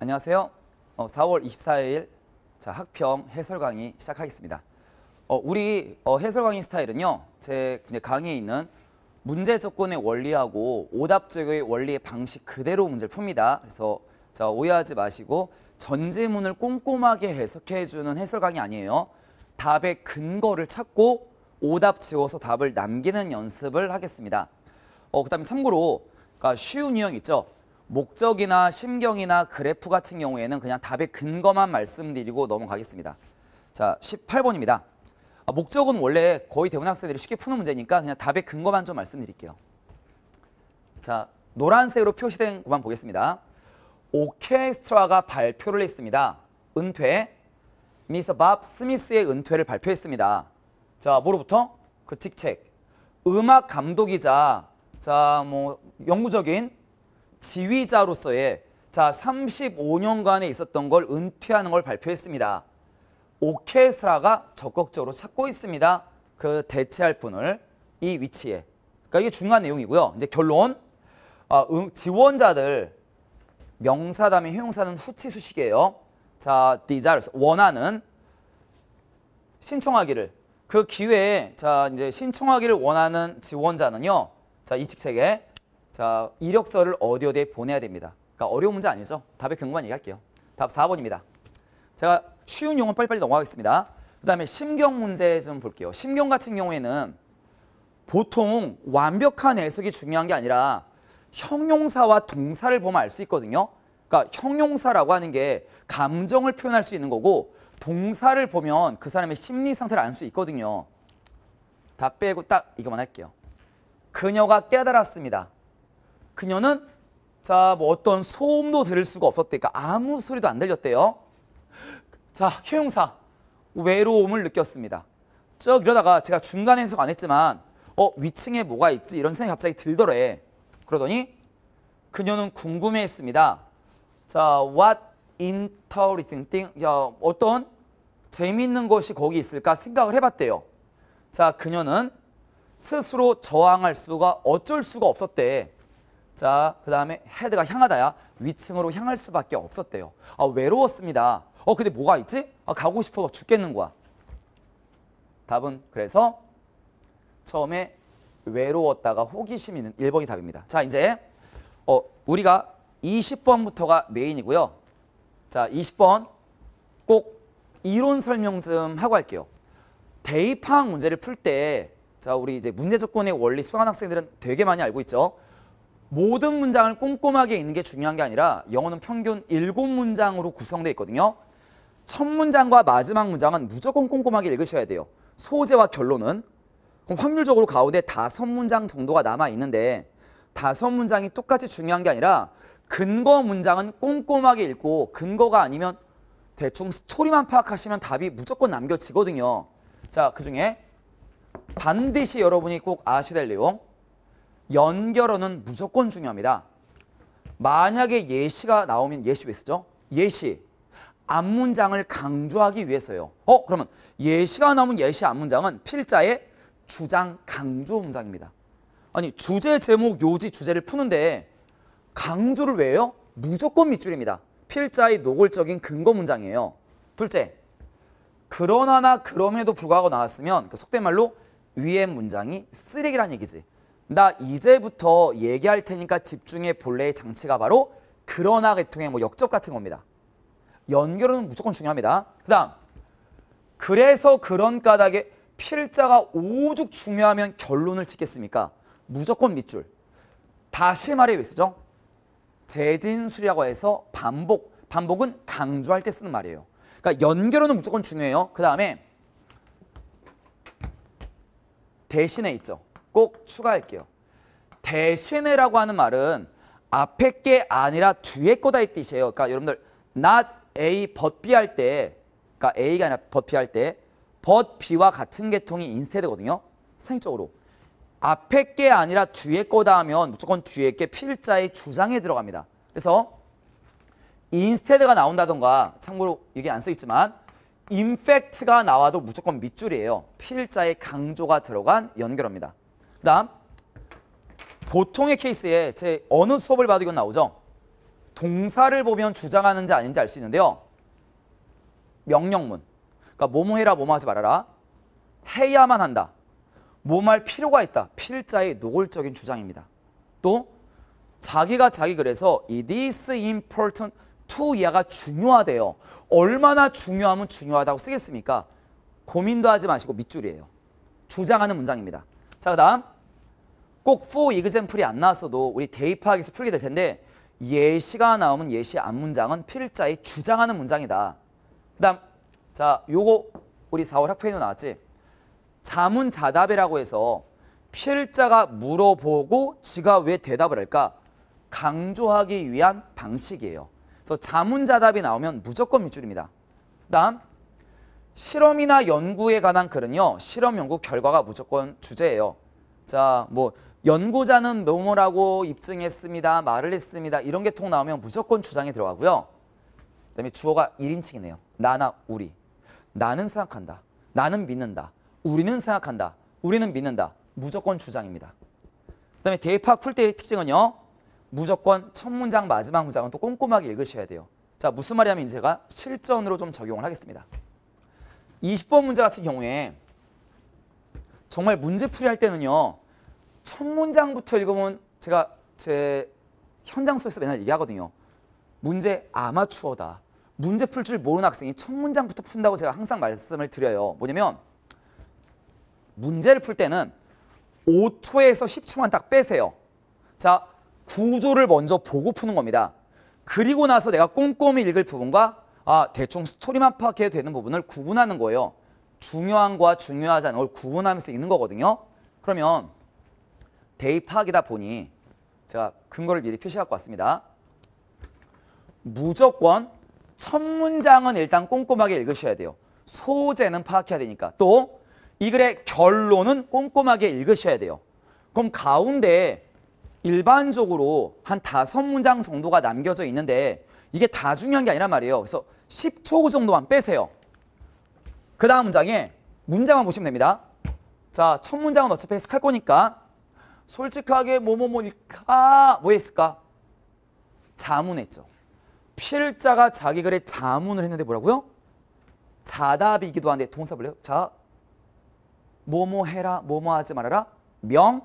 안녕하세요. 어, 4월 24일 자, 학평 해설 강의 시작하겠습니다. 어, 우리 어, 해설 강의 스타일은요. 제 강의에 있는 문제 접근의 원리하고 오답 제의 원리의 방식 그대로 문제를 풉니다. 그래서 자, 오해하지 마시고 전제문을 꼼꼼하게 해석해 주는 해설 강의 아니에요. 답의 근거를 찾고 오답 지워서 답을 남기는 연습을 하겠습니다. 어, 그다음에 참고로 그러니까 쉬운 유형 있죠. 목적이나 심경이나 그래프 같은 경우에는 그냥 답의 근거만 말씀드리고 넘어가겠습니다. 자, 18번입니다. 아, 목적은 원래 거의 대부분 학생들이 쉽게 푸는 문제니까 그냥 답의 근거만 좀 말씀드릴게요. 자, 노란색으로 표시된 것만 보겠습니다. 오케스트라가 발표를 했습니다. 은퇴, 미스 밥 스미스의 은퇴를 발표했습니다. 자, 뭐로부터? 그 틱책. 음악 감독이자 자, 뭐 영구적인 지휘자로서의 자 35년간에 있었던 걸 은퇴하는 걸 발표했습니다. 오케스트라가 적극적으로 찾고 있습니다. 그 대체할 분을 이 위치에. 그러니까 이게 중요한 내용이고요. 이제 결론. 아, 응, 지원자들 명사 다음에 형용사는 후치 수식이에요. 자, desires 원하는 신청하기를 그 기회에 자 이제 신청하기를 원하는 지원자는요. 자, 이 직책에 자, 이력서를 어디 어디에 보내야 됩니다. 그러니까 어려운 문제 아니죠? 답의 근거만 얘기할게요. 답 4번입니다. 제가 쉬운 용어 빨리빨리 넘어가겠습니다. 그 다음에 심경 문제 좀 볼게요. 심경 같은 경우에는 보통 완벽한 해석이 중요한 게 아니라 형용사와 동사를 보면 알 수 있거든요. 그러니까 형용사라고 하는 게 감정을 표현할 수 있는 거고 동사를 보면 그 사람의 심리 상태를 알 수 있거든요. 다 빼고 딱 이것만 할게요. 그녀가 깨달았습니다. 그녀는 자, 뭐 어떤 소음도 들을 수가 없었대. 그러니까 아무 소리도 안 들렸대요. 자, 효용사. 외로움을 느꼈습니다. 쭉 이러다가 제가 중간에 해석 안 했지만 어, 위층에 뭐가 있지? 이런 생각이 갑자기 들더래. 그러더니 그녀는 궁금해했습니다. 자, what interesting thing? 야, 어떤 재미있는 것이 거기 있을까 생각을 해봤대요. 자, 그녀는 스스로 저항할 수가 어쩔 수가 없었대. 자, 그 다음에 헤드가 향하다야. 위층으로 향할 수밖에 없었대요. 아, 외로웠습니다. 어, 근데 뭐가 있지? 아, 가고 싶어 죽겠는 거야. 답은 그래서 처음에 외로웠다가 호기심 있는 1번이 답입니다. 자, 이제 어, 우리가 20번부터가 메인이고요. 자, 20번 꼭 이론 설명 좀 하고 할게요. 대입항 문제를 풀 때 자, 우리 이제 문제 조건의 원리 수강한 학생들은 되게 많이 알고 있죠. 모든 문장을 꼼꼼하게 읽는 게 중요한 게 아니라 영어는 평균 일곱 문장으로 구성되어 있거든요. 첫 문장과 마지막 문장은 무조건 꼼꼼하게 읽으셔야 돼요. 소재와 결론은 그럼 확률적으로 가운데 다섯 문장 정도가 남아 있는데 다섯 문장이 똑같이 중요한 게 아니라 근거 문장은 꼼꼼하게 읽고 근거가 아니면 대충 스토리만 파악하시면 답이 무조건 남겨지거든요. 자, 그중에 반드시 여러분이 꼭 아셔야 될 내용 연결어는 무조건 중요합니다. 만약에 예시가 나오면 예시 왜 쓰죠? 예시. 앞문장을 강조하기 위해서요. 어? 그러면 예시가 나오면 예시 앞문장은 필자의 주장 강조 문장입니다. 아니 주제, 제목, 요지, 주제를 푸는데 강조를 왜 해요? 무조건 밑줄입니다. 필자의 노골적인 근거 문장이에요. 둘째, 그러나나 그럼에도 불구하고 나왔으면 그 속된 말로 위의 문장이 쓰레기란 얘기지. 나 이제부터 얘기할 테니까 집중해 본래의 장치가 바로 그러나 계통의 뭐역적 같은 겁니다. 연결은 무조건 중요합니다. 그 다음 그래서 그런 까닭에 필자가 오죽 중요하면 결론을 짓겠습니까? 무조건 밑줄. 다시 말해 왜 쓰죠? 재진술이라고 해서 반복. 반복은 강조할 때 쓰는 말이에요. 그러니까 연결은 무조건 중요해요. 그 다음에 대신에 있죠. 꼭 추가할게요. 대신에라고 하는 말은 앞에 게 아니라 뒤에 거다 이 뜻이에요. 그러니까 여러분들 not A but B 할때 그러니까 A가 아니라 but B 할때 but B와 같은 계통이 인스테드거든요. 상적으로 앞에 게 아니라 뒤에 거다 하면 무조건 뒤에 게 필자의 주장에 들어갑니다. 그래서 인스테드가 나온다던가 참고로 이게 안 써있지만 인팩트가 나와도 무조건 밑줄이에요. 필자의 강조가 들어간 연결어입니다. 없다. 보통의 케이스에 제 어느 수업을 봐도 이건 나오죠. 동사를 보면 주장하는지 아닌지 알 수 있는데요. 명령문. 그러니까 뭐뭐 해라 뭐뭐 하지 말아라. 해야만 한다. 뭐할 필요가 있다. 필자의 노골적인 주장입니다. 또 자기가 자기 그래서 it is important to 이가 중요하대요. 얼마나 중요하면 중요하다고 쓰겠습니까? 고민도 하지 마시고 밑줄이에요. 주장하는 문장입니다. 자, 그 다음 꼭 for example이 안 나왔어도 우리 대입하기에서 풀게 될 텐데 예시가 나오면 예시 앞 문장은 필자의 주장하는 문장이다. 그 다음 자 요거 우리 4월 학회에도 나왔지. 자문자답이라고 해서 필자가 물어보고 지가 왜 대답을 할까 강조하기 위한 방식이에요. 그래서 자문자답이 나오면 무조건 밑줄입니다. 다음 실험이나 연구에 관한 글은요. 실험 연구 결과가 무조건 주제예요. 자, 뭐 연구자는 뭐뭐라고 입증했습니다. 말을 했습니다. 이런 게 통 나오면 무조건 주장에 들어가고요. 그다음에 주어가 1인칭이네요. 나나 우리. 나는 생각한다. 나는 믿는다. 우리는 생각한다. 우리는 믿는다. 무조건 주장입니다. 그다음에 대입학 때의 특징은요. 무조건 첫 문장 마지막 문장은 또 꼼꼼하게 읽으셔야 돼요. 자 무슨 말이냐면 제가 실전으로 좀 적용을 하겠습니다. 20번 문제 같은 경우에 정말 문제 풀이할 때는요. 첫 문장부터 읽으면 제가 제 현장 수에서 맨날 얘기하거든요. 문제 아마추어다. 문제 풀 줄 모르는 학생이 첫 문장부터 푼다고 제가 항상 말씀을 드려요. 뭐냐면 문제를 풀 때는 5초에서 10초만 딱 빼세요. 자, 구조를 먼저 보고 푸는 겁니다. 그리고 나서 내가 꼼꼼히 읽을 부분과 아, 대충 스토리만 파악해도 되는 부분을 구분하는 거예요. 중요한 거와 중요하지 않은 걸 구분하면서 읽는 거거든요. 그러면 대입 파악이다 보니 제가 근거를 미리 표시해 갖고 왔습니다. 무조건 첫 문장은 일단 꼼꼼하게 읽으셔야 돼요. 소재는 파악해야 되니까. 또 이 글의 결론은 꼼꼼하게 읽으셔야 돼요. 그럼 가운데 일반적으로 한 다섯 문장 정도가 남겨져 있는데 이게 다 중요한 게 아니란 말이에요. 그래서 10초 정도만 빼세요. 그 다음 문장에 문장만 보시면 됩니다. 자, 첫 문장은 어차피 해석할 거니까 솔직하게 뭐뭐뭐니까 뭐 했을까? 자문했죠. 필자가 자기 글에 자문을 했는데 뭐라고요? 자답이기도 한데 동사 불러요. 자, 뭐뭐 해라, 뭐뭐 하지 말아라. 명,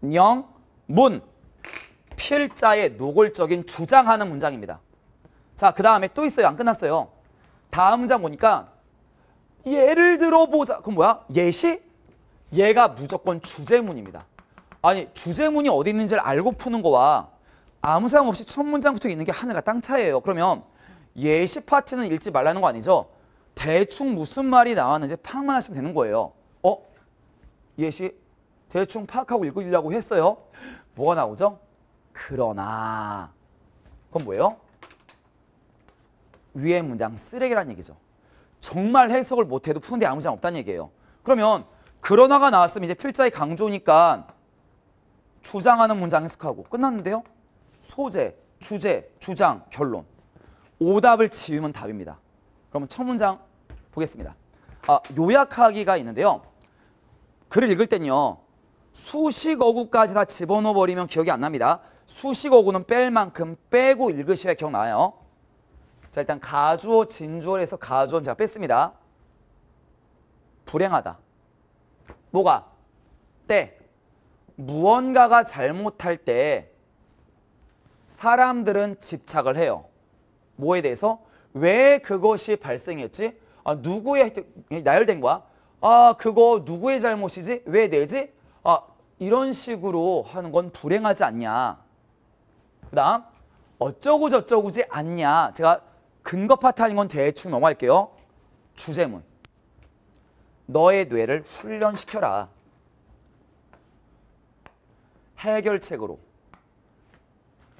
령, 문. 필자의 노골적인 주장하는 문장입니다. 자, 그 다음에 또 있어요. 안 끝났어요. 다음 장 보니까 예를 들어보자. 그럼 뭐야? 예시? 얘가 무조건 주제문입니다. 아니 주제문이 어디 있는지를 알고 푸는 거와 아무 사용 없이 첫 문장부터 있는 게 하늘과 땅차이에요 그러면 예시 파트는 읽지 말라는 거 아니죠? 대충 무슨 말이 나왔는지 파악만 하시면 되는 거예요. 어? 예시 대충 파악하고 읽으려고 했어요. 뭐가 나오죠? 그러나 그건 뭐예요? 위의 문장 쓰레기란 얘기죠. 정말 해석을 못해도 푸는데 아무 장 없다는 얘기예요. 그러면 그러나가 나왔으면 이제 필자의 강조니까 주장하는 문장 해석하고 끝났는데요. 소재, 주제, 주장, 결론. 오답을 지으면 답입니다. 그러면 첫 문장 보겠습니다. 아, 요약하기가 있는데요. 글을 읽을 땐요. 수식 어구까지 다 집어넣어 버리면 기억이 안 납니다. 수식 어구는 뺄 만큼 빼고 읽으셔야 기억나요. 자, 일단 가주어 진주어에서 가주어는 제가 뺐습니다. 불행하다. 뭐가? 때, 무언가가 잘못할 때 사람들은 집착을 해요. 뭐에 대해서? 왜 그것이 발생했지? 아, 누구의 나열된 거야? 아, 그거 누구의 잘못이지? 왜 내지? 아, 이런 식으로 하는 건 불행하지 않냐. 그 다음 어쩌고저쩌고지 않냐. 제가 근거 파트 건 대충 넘어갈게요. 주제문. 너의 뇌를 훈련시켜라. 해결책으로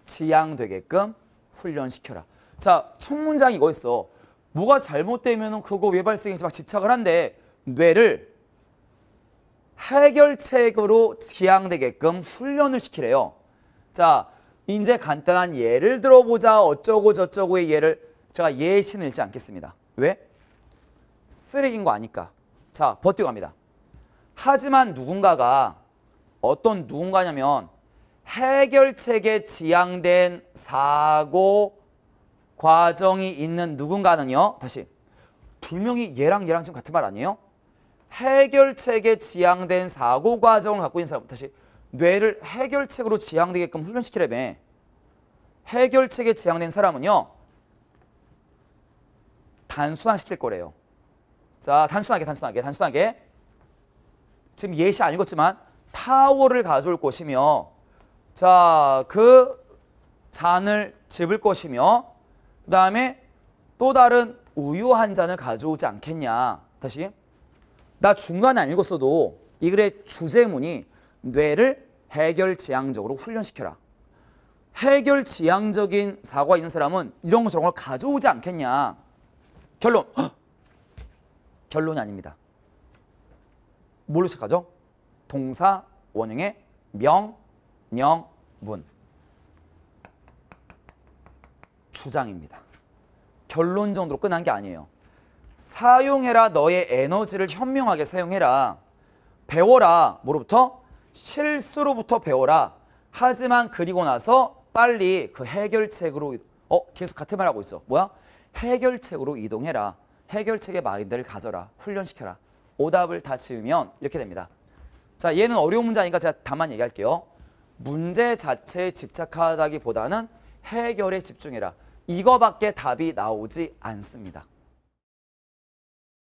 지양되게끔 훈련시켜라. 자, 첫 문장이 이거였어. 뭐가 잘못되면 그거 왜 발생인지 막 집착을 한데 뇌를 해결책으로 지향되게끔 훈련을 시키래요. 자, 이제 간단한 예를 들어보자 어쩌고 저쩌고의 예를 제가 예시는 읽지 않겠습니다. 왜? 쓰레기인 거 아니까. 자, 버텨갑니다. 하지만 누군가가 어떤 누군가냐면 해결책에 지향된 사고 과정이 있는 누군가는요. 다시 분명히 얘랑 얘랑 지금 같은 말 아니에요? 해결책에 지향된 사고 과정을 갖고 있는 사람 다시 뇌를 해결책으로 지향되게끔 훈련시키려면 해결책에 지향된 사람은요. 단순화시킬 거래요. 자, 단순하게 단순하게 단순하게 지금 예시 안 읽었지만 타월을 가져올 것이며 자 그 잔을 집을 것이며 그 다음에 또 다른 우유 한 잔을 가져오지 않겠냐 다시 나 중간에 안 읽었어도 이 글의 주제문이 뇌를 해결지향적으로 훈련시켜라 해결지향적인 사고가 있는 사람은 이런 거 저런 걸 가져오지 않겠냐 결론 헉! 결론이 아닙니다 뭘로 시작하죠? 동사 원형의 명, 령, 문. 주장입니다. 결론 정도로 끝난 게 아니에요. 사용해라 너의 에너지를 현명하게 사용해라. 배워라. 뭐로부터? 실수로부터 배워라. 하지만 그리고 나서 빨리 그 해결책으로 어 계속 같은 말 하고 있어. 뭐야? 해결책으로 이동해라. 해결책의 마인드를 가져라. 훈련시켜라. 오답을 다 지으면 이렇게 됩니다. 자, 얘는 어려운 문제니까 제가 다만 얘기할게요. 문제 자체에 집착하다기보다는 해결에 집중해라. 이거밖에 답이 나오지 않습니다.